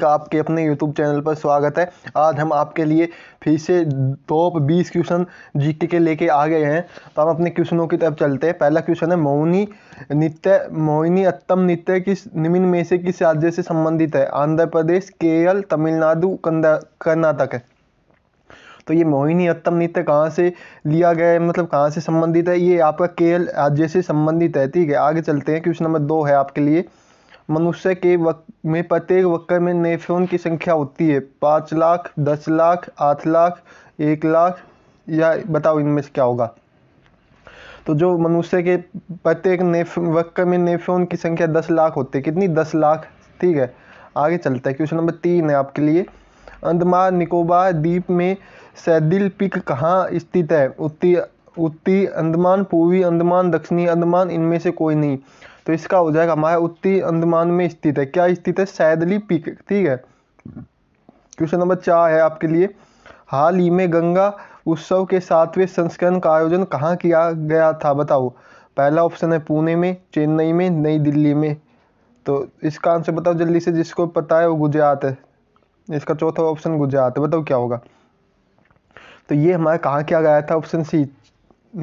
का आपके अपने YouTube चैनल पर स्वागत है आज हम आपके लिए फिर से टॉप 20 क्वेश्चन जीके के लेके आ गए हैं तो हम अपने क्वेश्चनों की तरफ चलते हैं पहला क्वेश्चन है मौनी नित्य मोहिनी अत्तम नित्य किस निम्न में से किस राज्य से संबंधित है आंध्र प्रदेश केरल तमिलनाडु कर्नाटक है तो ये मोहिनी अत्तम नृत्य कहाँ से लिया गया है मतलब कहाँ से संबंधित है ये आपका केरल राज्य से संबंधित है ठीक है आगे चलते हैं क्वेश्चन नंबर दो है आपके लिए मनुष्य के वक्त में प्रत्येक वक्र में नेफ्रॉन की संख्या होती है पाँच लाख दस लाख आठ लाख एक लाख या बताओ इनमें से क्या होगा तो जो मनुष्य के प्रत्येक नेफ वक्र में नेफ्रॉन की संख्या दस लाख होती है कितनी दस लाख ठीक है आगे चलता है क्वेश्चन नंबर तीन है आपके लिए अंदमान निकोबार द्वीप में सैदिल पिक कहाँ स्थित है उत्ती उत्ती अंदमान पूर्वी अंदमान दक्षिणी अंदमान इनमें से कोई नहीं तो इसका हो जाएगा हमारा उत्तरी अंडमान में स्थित है क्या स्थित है सैदली पीक ठीक है क्वेश्चन नंबर चार है आपके लिए हाल ही में गंगा उत्सव के सातवें संस्करण का आयोजन कहाँ किया गया था बताओ पहला ऑप्शन है पुणे में चेन्नई में नई दिल्ली में तो इसका आंसर बताओ जल्दी से जिसको पता है वो गुजरात है इसका चौथा ऑप्शन गुजरात है बताओ क्या होगा तो ये हमारा कहाँ किया गया था ऑप्शन सी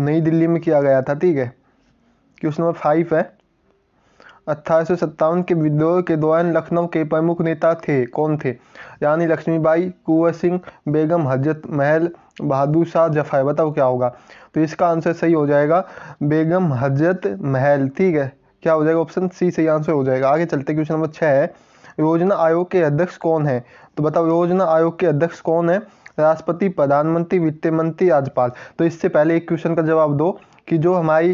नई दिल्ली में किया गया था ठीक है क्वेश्चन नंबर फाइव है अठारह के विद्रोह के दौरान लखनऊ के प्रमुख नेता थे कौन थे रानी लक्ष्मीबाई कुंवर सिंह बेगम हजरत महल बहादुर शाह जफर बताओ क्या होगा तो इसका आंसर सही हो जाएगा बेगम हजरत महल ठीक है क्या हो जाएगा ऑप्शन सी सही आंसर हो जाएगा आगे चलते क्वेश्चन नंबर छः है योजना आयोग के अध्यक्ष कौन है तो बताओ योजना आयोग के अध्यक्ष कौन है राष्ट्रपति प्रधानमंत्री वित्त मंत्री राज्यपाल तो इससे पहले एक क्वेश्चन का जवाब दो कि जो हमारी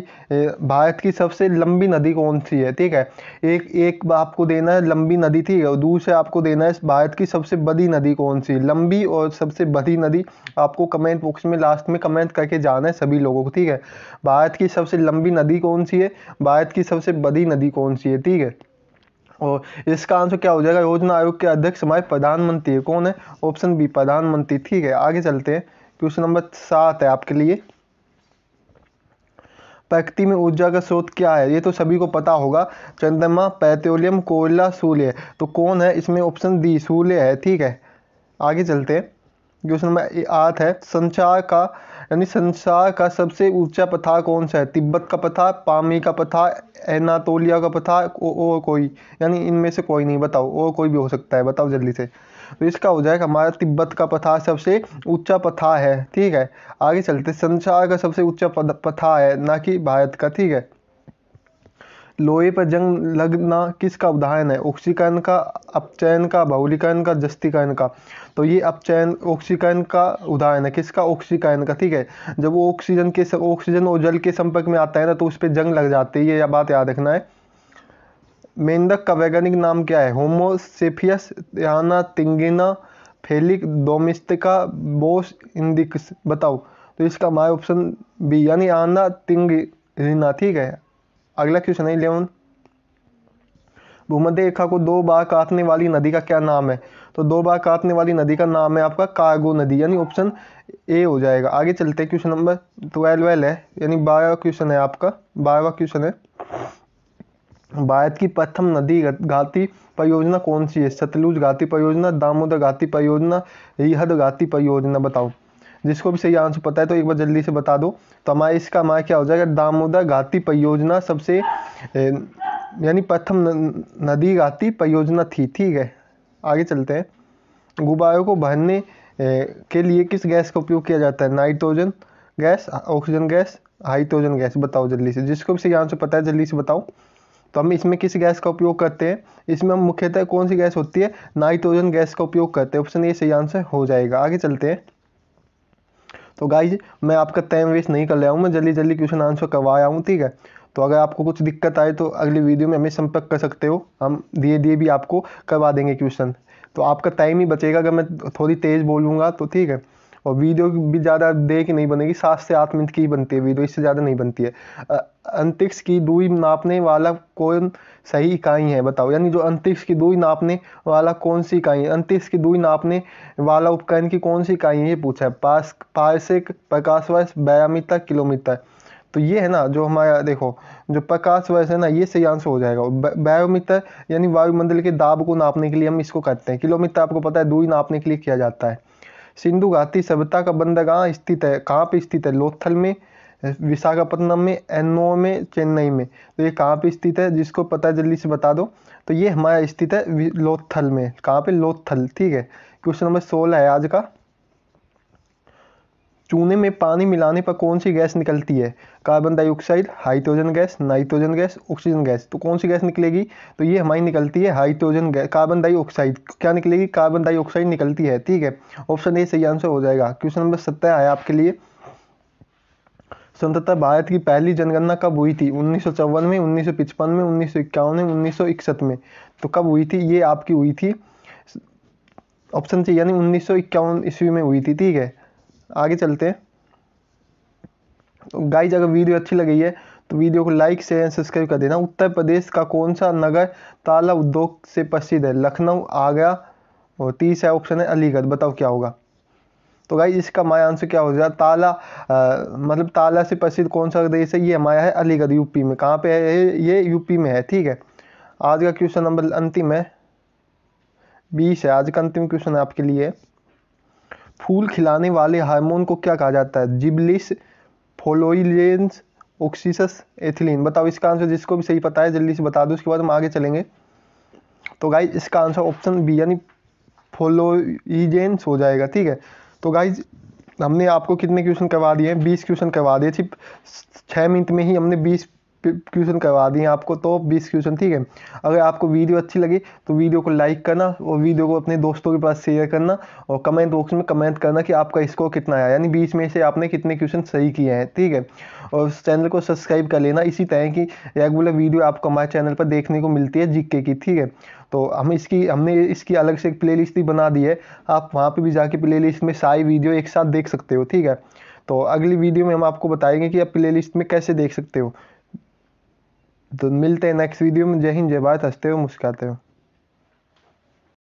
भारत की सबसे लंबी नदी कौन सी है ठीक है एक एक आपको देना है लंबी नदी ठीक है और दूसरा आपको देना है भारत की सबसे बड़ी नदी कौन सी लंबी और सबसे बड़ी नदी आपको कमेंट बॉक्स में लास्ट में कमेंट करके जाना है सभी लोगों को ठीक है भारत की सबसे लंबी नदी कौन सी है भारत की सबसे बड़ी नदी कौन सी है ठीक है और इसका आंसर क्या हो जाएगा योजना आयोग के अध्यक्ष हमारे प्रधानमंत्री कौन है ऑप्शन बी प्रधानमंत्री ठीक है आगे चलते हैं क्वेश्चन नंबर सात है आपके लिए प्रकृति में ऊर्जा का स्रोत क्या है ये तो सभी को पता होगा चंद्रमा पेट्रोलियम कोयला सूर्य तो कौन है इसमें ऑप्शन डी सूर्य है ठीक है आगे चलते हैं क्वेश्चन नंबर आठ है संचार का यानी संसार का सबसे ऊंचा पथा कौन सा है तिब्बत का पथा पामी का पथा एनातोलिया का पथा और कोई यानी इनमें से कोई नहीं बताओ और कोई भी हो सकता है बताओ जल्दी से तो इसका हो जाएगा हमारा तिब्बत का पथा सबसे ऊंचा पथा है ठीक है आगे चलते संसार का सबसे ऊंचा पथा है ना कि भारत का ठीक है लोहे पर जंग लगना किसका उदाहरण है ऑक्सीकरण का अपचयन का बहुलीकरण का जस्तीकरण का तो ये अपचयन ऑक्सीकरण का उदाहरण है किसका ऑक्सीकरण का ठीक है जब वो ऑक्सीजन के ऑक्सीजन और जल के संपर्क में आता है ना तो उस पर जंग लग जाती है ये या बात याद रखना है मेंढक का वैज्ञानिक नाम क्या है होमोसेफियस याना तिंगिना फेलिक डोमिस्टिका बोस इंडिक्स बताओ तो इसका माय ऑप्शन बी यानी आना तिंग ठीक है अगला क्वेश्चन है इलेवन भूमध्य रेखा को दो बार काटने वाली नदी का क्या नाम है तो दो बार काटने वाली नदी का नाम है आपका कार्गो नदी यानी ऑप्शन ए हो जाएगा आगे चलते हैं क्वेश्चन नंबर ट्वेल्व है यानी बारहवा क्वेश्चन है आपका बारहवा क्वेश्चन है भारत की प्रथम नदी घाती परियोजना कौन सी है सतलुज घाती परियोजना दामोदर घाती परियोजना रिहद घाती परियोजना बताओ जिसको भी सही आंसर पता है तो एक बार जल्दी से बता दो तो हमारे इसका हमारा क्या हो जाएगा दामोदर घाती परियोजना सबसे यानी प्रथम नदी घाती परियोजना थी ठीक है आगे चलते हैं गुब्बारों को भरने के लिए किस गैस का उपयोग किया जाता है nitrogen gas oxygen gas hydrogen gas बताओ जल्दी से जिसको भी सही आंसर पता है जल्दी से बताओ तो हम इसमें किस गैस का उपयोग करते हैं इसमें हम मुख्यतः कौन सी गैस होती है नाइट्रोजन गैस का उपयोग करते हैं ऑप्शन ये सही आंसर हो जाएगा आगे चलते हैं तो गाइज मैं आपका टाइम वेस्ट नहीं कर रहा हूँ मैं जल्दी जल्दी क्वेश्चन आंसर करवाया हूँ ठीक है तो अगर आपको कुछ दिक्कत आए तो अगली वीडियो में हमें संपर्क कर सकते हो हम धीरे धीरे भी आपको करवा देंगे क्वेश्चन तो आपका टाइम ही बचेगा अगर मैं थोड़ी तेज़ बोलूँगा तो ठीक है और वीडियो भी ज़्यादा देर की नहीं बनेगी सात से आठ मिनट की ही बनती है वीडियो इससे ज़्यादा नहीं बनती है अंतरिक्ष की दूरी नापने वाला कौन सही इकाई है बताओ यानी जो अंतरिक्ष की दूरी नापने वाला कौन सी इकाई है अंतरिक्ष की दूरी नापने वाला उपकरण की कौन सी इकाई है ये पूछा है पास पारसिक प्रकाश वर्ष बयामीटर किलोमीटर तो ये है ना जो हमारा देखो जो प्रकाश वर्ष है ना ये सही आंसर हो जाएगा बायोमीटर यानी वायुमंडल के दाब को नापने के लिए हम इसको करते हैं किलोमीटर आपको पता है दूरी नापने के लिए किया जाता है सिंधु घाटी सभ्यता का बंदर कहाँ स्थित है कहाँ पे स्थित है लोथल में विशाखापट्टनम में एनओ में चेन्नई में तो ये कहाँ पे स्थित है जिसको पता है जल्दी से बता दो तो ये हमारा स्थित है लोथल में कहाँ पे लोथल ठीक है क्वेश्चन नंबर सोलह है आज का चूने में पानी मिलाने पर कौन सी गैस निकलती है carbon dioxide hydrogen gas nitrogen gas oxygen gas तो कौन सी गैस निकलेगी तो ये हमारी निकलती है हाइड्रोजन गैस कार्बन डाइऑक्साइड क्या निकलेगी कार्बन डाइऑक्साइड निकलती है ठीक है ऑप्शन ए सही आंसर हो जाएगा क्वेश्चन नंबर सत्रह आया आपके लिए स्वतंत्रता भारत की पहली जनगणना कब हुई थी उन्नीस में उन्नीस में उन्नीस में उन्नीस में तो कब हुई थी ये आपकी हुई थी ऑप्शन सी यानी उन्नीस ईस्वी में हुई थी ठीक है आगे चलते हैं तो गाइज अगर वीडियो अच्छी लगी है तो वीडियो को लाइक शेयर एंड सब्सक्राइब कर देना उत्तर प्रदेश का कौन सा नगर ताला उद्योग से प्रसिद्ध है लखनऊ आगरा और तीसरा ऑप्शन है अलीगढ़ बताओ क्या होगा तो गाइज इसका माया आंसर क्या हो जाएगा ताला आ, मतलब ताला से प्रसिद्ध कौन सा देश है ये माया है अलीगढ़ यूपी में कहाँ पे है ये यूपी में है ठीक है आज का क्वेश्चन नंबर अंतिम है बीस है आज का अंतिम क्वेश्चन है आपके लिए फूल खिलाने वाले हार्मोन को क्या कहा जाता है जिबलिस फोलोइलेंस ऑक्सीसस एथिलीन बताओ इसका आंसर जिसको भी सही पता है जल्दी से बता दो उसके बाद हम आगे चलेंगे तो गाइज इसका आंसर ऑप्शन बी यानी फोलोइजेंस हो जाएगा ठीक है तो गाइज हमने आपको कितने क्वेश्चन करवा दिए हैं बीस क्वेश्चन करवा दिए सिर्फ छः मिनट में ही हमने बीस क्वेश्चन करवा दिए आपको तो बीस क्वेश्चन ठीक है अगर आपको वीडियो अच्छी लगी तो वीडियो को लाइक करना और वीडियो को अपने दोस्तों के पास शेयर करना और कमेंट बॉक्स में कमेंट करना कि आपका स्कोर कितना आया यानी बीच में से आपने कितने क्वेश्चन सही किए हैं ठीक है और चैनल को सब्सक्राइब कर लेना इसी तरह की रेगुलर वीडियो आपको हमारे चैनल पर देखने को मिलती है जीके की ठीक है तो हम इसकी हमने इसकी अलग से एक लिस्ट भी बना दी है आप वहाँ पर भी जाके लिस्ट में सारी वीडियो एक साथ देख सकते हो ठीक है तो अगली वीडियो में हम आपको बताएंगे कि आप लिस्ट में कैसे देख सकते हो तो मिलते हैं नेक्स्ट वीडियो में जय हिंद जय भारत हंसते हो मुस्कुराते हो